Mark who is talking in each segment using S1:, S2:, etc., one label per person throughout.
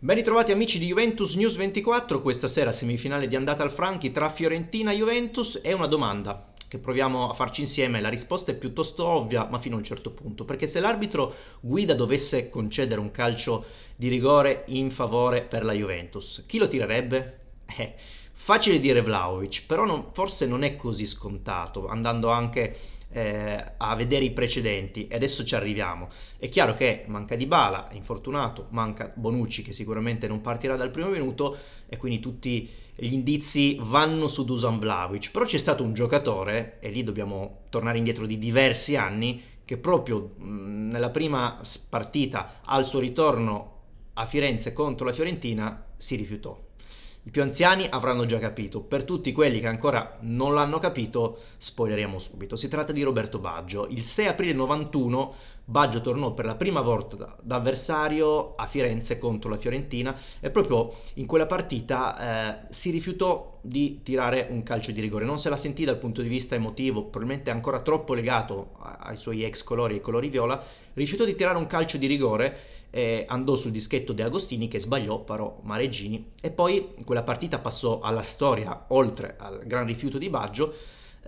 S1: Ben ritrovati amici di Juventus News 24, questa sera semifinale di andata al Franchi tra Fiorentina e Juventus è una domanda che proviamo a farci insieme, la risposta è piuttosto ovvia, ma fino a un certo punto, perché se l'arbitro guida dovesse concedere un calcio di rigore in favore per la Juventus, chi lo tirerebbe? Eh, facile dire Vlaovic, però non, forse non è così scontato, andando anche eh, a vedere i precedenti e adesso ci arriviamo. È chiaro che manca Di Bala, infortunato, manca Bonucci che sicuramente non partirà dal primo minuto e quindi tutti gli indizi vanno su Dusan Vlaovic, però c'è stato un giocatore, e lì dobbiamo tornare indietro di diversi anni, che proprio mh, nella prima partita al suo ritorno a Firenze contro la Fiorentina si rifiutò. I più anziani avranno già capito, per tutti quelli che ancora non l'hanno capito, spoileriamo subito. Si tratta di Roberto Baggio. Il 6 aprile 91 Baggio tornò per la prima volta da avversario a Firenze contro la Fiorentina e proprio in quella partita eh, si rifiutò di tirare un calcio di rigore. Non se la sentì dal punto di vista emotivo, probabilmente ancora troppo legato ai suoi ex colori e colori viola. Rifiutò di tirare un calcio di rigore, e andò sul dischetto De Agostini che sbagliò, parò Mareggini e poi quella partita passò alla storia, oltre al gran rifiuto di Baggio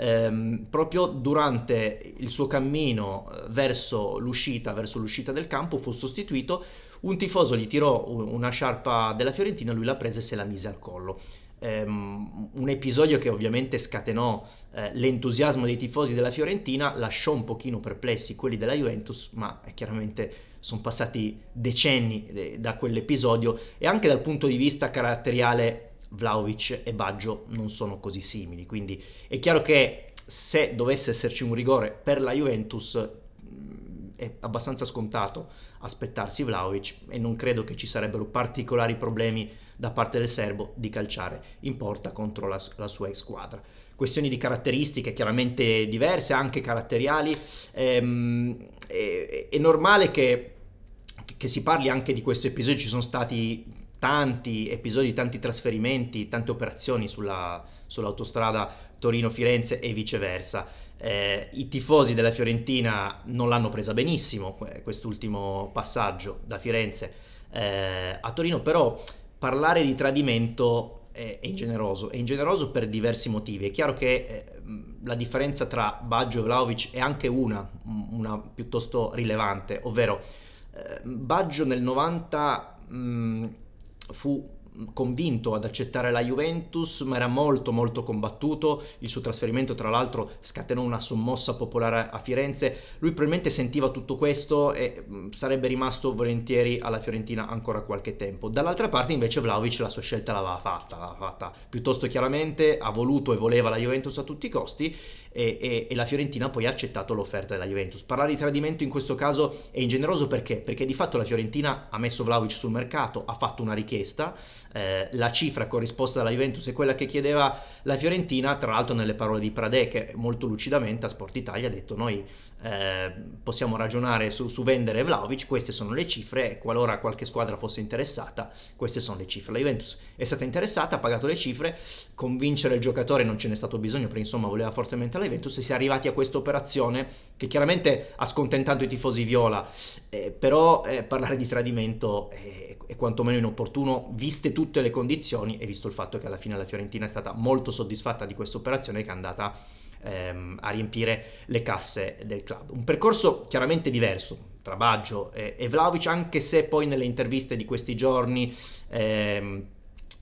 S1: ehm, proprio durante il suo cammino eh, verso l'uscita, verso l'uscita del campo, fu sostituito. Un tifoso gli tirò una sciarpa della Fiorentina, lui la prese e se la mise al collo. Um, un episodio che ovviamente scatenò eh, l'entusiasmo dei tifosi della Fiorentina, lasciò un pochino perplessi quelli della Juventus, ma eh, chiaramente sono passati decenni de- eh, da quell'episodio e anche dal punto di vista caratteriale Vlaovic e Baggio non sono così simili, quindi è chiaro che se dovesse esserci un rigore per la Juventus mm, è abbastanza scontato aspettarsi Vlaovic e non credo che ci sarebbero particolari problemi da parte del serbo di calciare in porta contro la, la sua ex squadra. Questioni di caratteristiche chiaramente diverse, anche caratteriali, ehm, è, è normale che che si parli anche di questo episodio, ci sono stati tanti episodi, tanti trasferimenti, tante operazioni sulla, sull'autostrada Torino-Firenze e viceversa. Eh, I tifosi della Fiorentina non l'hanno presa benissimo quest'ultimo passaggio da Firenze eh, a Torino, però parlare di tradimento è, è, ingeneroso, è ingeneroso per diversi motivi. È chiaro che eh, la differenza tra Baggio e Vlaovic è anche una, una piuttosto rilevante, ovvero eh, Baggio nel 90... Mh, 夫。convinto ad accettare la Juventus, ma era molto molto combattuto, il suo trasferimento tra l'altro scatenò una sommossa popolare a Firenze, lui probabilmente sentiva tutto questo e mm, sarebbe rimasto volentieri alla Fiorentina ancora qualche tempo. Dall'altra parte invece Vlaovic la sua scelta l'aveva fatta, l'aveva fatta piuttosto chiaramente, ha voluto e voleva la Juventus a tutti i costi e, e, e la Fiorentina poi ha accettato l'offerta della Juventus. Parlare di tradimento in questo caso è ingeneroso perché? Perché di fatto la Fiorentina ha messo Vlaovic sul mercato, ha fatto una richiesta, eh, la cifra corrisposta dalla Juventus e quella che chiedeva la Fiorentina, tra l'altro nelle parole di Pradè che molto lucidamente a Sport Italia ha detto noi eh, possiamo ragionare su, su, vendere Vlaovic, queste sono le cifre, qualora qualche squadra fosse interessata, queste sono le cifre. La Juventus è stata interessata, ha pagato le cifre, convincere il giocatore non ce n'è stato bisogno perché insomma voleva fortemente la Juventus e si è arrivati a questa operazione che chiaramente ha scontentato i tifosi viola, eh, però eh, parlare di tradimento è, è quantomeno inopportuno, viste viste tutte le condizioni e visto il fatto che alla fine la Fiorentina è stata molto soddisfatta di questa operazione che è andata ehm, a riempire le casse del club. Un percorso chiaramente diverso tra Baggio e, e Vlaovic, anche se poi nelle interviste di questi giorni... Ehm,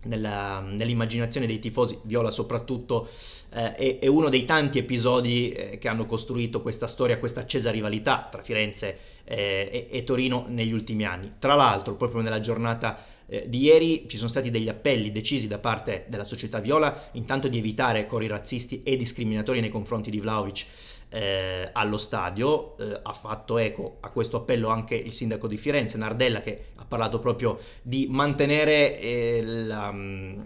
S1: nella, nell'immaginazione dei tifosi, Viola soprattutto, eh, è, è, uno dei tanti episodi eh, che hanno costruito questa storia, questa accesa rivalità tra Firenze eh, e, e Torino negli ultimi anni. Tra l'altro, proprio nella giornata eh, di ieri ci sono stati degli appelli decisi da parte della società viola intanto di evitare cori razzisti e discriminatori nei confronti di Vlaovic eh, allo stadio, eh, ha fatto eco a questo appello anche il sindaco di Firenze, Nardella, che ha parlato proprio di mantenere eh, la, mm,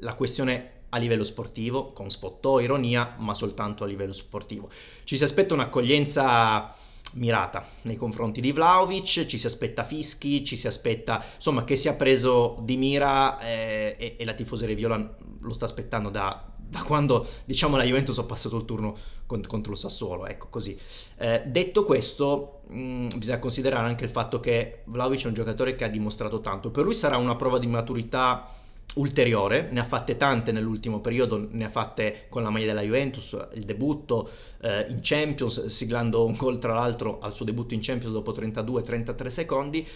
S1: la questione a livello sportivo, con sfottò, ironia, ma soltanto a livello sportivo. Ci si aspetta un'accoglienza mirata nei confronti di Vlaovic, ci si aspetta fischi, ci si aspetta insomma che sia preso di mira eh, e, e, la tifoseria Viola lo sta aspettando da, da quando diciamo la Juventus ha passato il turno con, contro il Sassuolo, ecco così. Eh, detto questo mh, mm, bisogna considerare anche il fatto che Vlaovic è un giocatore che ha dimostrato tanto, per lui sarà una prova di maturità ulteriore, ne ha fatte tante nell'ultimo periodo, ne ha fatte con la maglia della Juventus, il debutto eh, in Champions, siglando un gol tra l'altro al suo debutto in Champions dopo 32-33 secondi,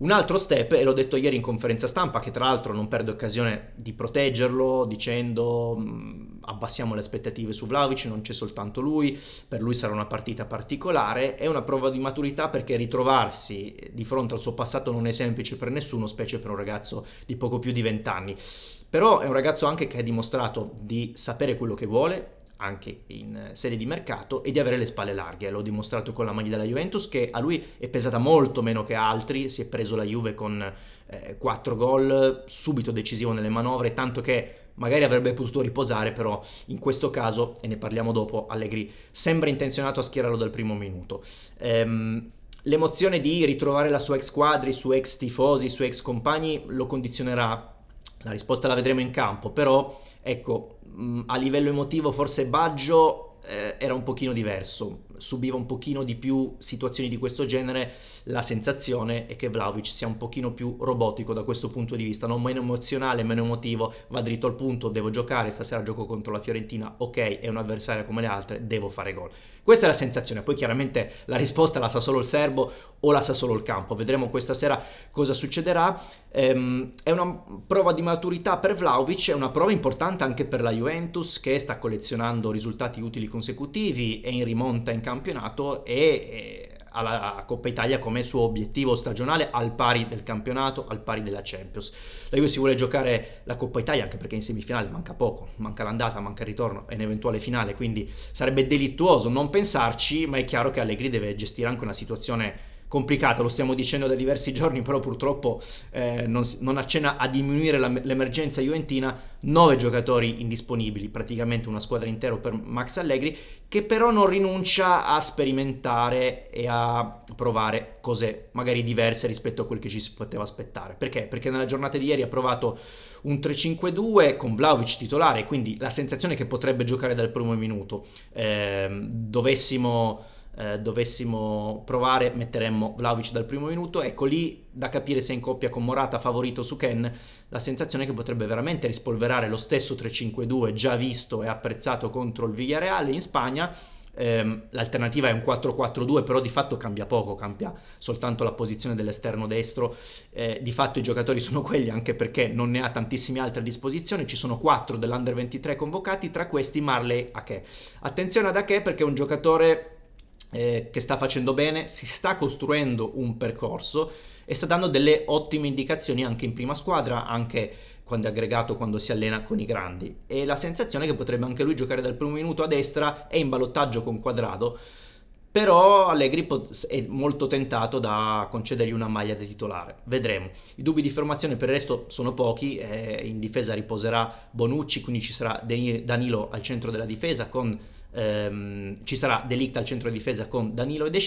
S1: un altro step, e l'ho detto ieri in conferenza stampa, che tra l'altro non perde occasione di proteggerlo dicendo mm, abbassiamo le aspettative su Vlaovic, non c'è soltanto lui, per lui sarà una partita particolare, è una prova di maturità perché ritrovarsi di fronte al suo passato non è semplice per nessuno, specie per un ragazzo di poco più di 20 anni. Però è un ragazzo anche che ha dimostrato di sapere quello che vuole, anche in serie di mercato e di avere le spalle larghe. L'ho dimostrato con la maglia della Juventus che a lui è pesata molto meno che altri, si è preso la Juve con eh, 4 gol, subito decisivo nelle manovre, tanto che magari avrebbe potuto riposare, però in questo caso, e ne parliamo dopo, Allegri sembra intenzionato a schierarlo dal primo minuto. Ehm, l'emozione di ritrovare la sua ex squadra, i suoi ex tifosi, i suoi ex compagni lo condizionerà la risposta la vedremo in campo, però ecco, mm, a livello emotivo forse Baggio eh, era un pochino diverso, subiva un pochino di più situazioni di questo genere, la sensazione è che Vlaovic sia un pochino più robotico da questo punto di vista, non meno emozionale, meno emotivo, va dritto al punto, devo giocare, stasera gioco contro la Fiorentina, ok, è un avversario come le altre, devo fare gol. Questa è la sensazione, poi chiaramente la risposta la sa solo il serbo o la sa solo il campo, vedremo questa sera cosa succederà. Ehm, è una prova di maturità per Vlaovic, è una prova importante anche per la Juventus che sta collezionando risultati utili consecutivi e in rimonta in campo campionato e alla Coppa Italia come suo obiettivo stagionale al pari del campionato, al pari della Champions. La Juve si vuole giocare la Coppa Italia anche perché in semifinale manca poco, manca l'andata, manca il ritorno e un'eventuale finale, quindi sarebbe delittuoso non pensarci, ma è chiaro che Allegri deve gestire anche una situazione complicata, lo stiamo dicendo da diversi giorni, però purtroppo eh, non, non, accenna a diminuire la, l'emergenza juventina, 9 giocatori indisponibili, praticamente una squadra intera per Max Allegri, che però non rinuncia a sperimentare e a provare cose magari diverse rispetto a quel che ci si poteva aspettare. Perché? Perché nella giornata di ieri ha provato un 3-5-2 con Vlaovic titolare, quindi la sensazione che potrebbe giocare dal primo minuto. Eh, dovessimo eh, dovessimo provare metteremmo Vlaovic dal primo minuto, ecco lì da capire se in coppia con Morata favorito su Ken, la sensazione è che potrebbe veramente rispolverare lo stesso 3-5-2 già visto e apprezzato contro il Villarreal in Spagna. Ehm, l'alternativa è un 4-4-2, però di fatto cambia poco, cambia soltanto la posizione dell'esterno destro. Eh, di fatto i giocatori sono quelli anche perché non ne ha tantissimi altri a disposizione. Ci sono 4 dell'Under 23 convocati, tra questi Marley Ache. Attenzione ad Ache perché è un giocatore eh, che sta facendo bene, si sta costruendo un percorso e sta dando delle ottime indicazioni anche in prima squadra, anche quando è aggregato, quando si allena con i grandi. E la sensazione è che potrebbe anche lui giocare dal primo minuto a destra e in ballottaggio con Quadrado però Allegri è molto tentato da concedergli una maglia da titolare, vedremo. I dubbi di formazione per il resto sono pochi, eh, in difesa riposerà Bonucci, quindi ci sarà Danilo al centro della difesa con... Ehm, ci sarà Delict al centro di difesa con Danilo e De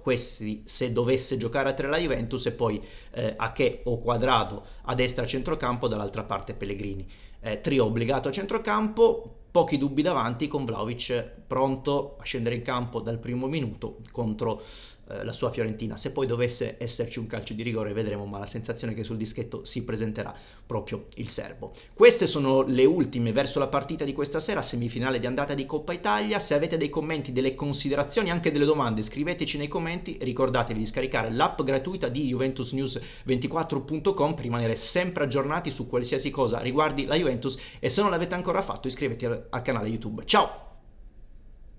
S1: questi se dovesse giocare a tre la Juventus e poi eh, che o quadrato a destra a centrocampo, dall'altra parte Pellegrini. Eh, trio obbligato a centrocampo, pochi dubbi davanti con Vlaovic pronto a scendere in campo dal primo minuto contro eh, la sua Fiorentina. Se poi dovesse esserci un calcio di rigore vedremo, ma la sensazione è che sul dischetto si presenterà proprio il serbo. Queste sono le ultime verso la partita di questa sera, semifinale di andata di Coppa Italia. Se avete dei commenti, delle considerazioni, anche delle domande, scriveteci nei commenti. Ricordatevi di scaricare l'app gratuita di juventusnews24.com per rimanere sempre aggiornati su qualsiasi cosa riguardi la Juventus e se non l'avete ancora fatto iscrivetevi al canale YouTube. Ciao!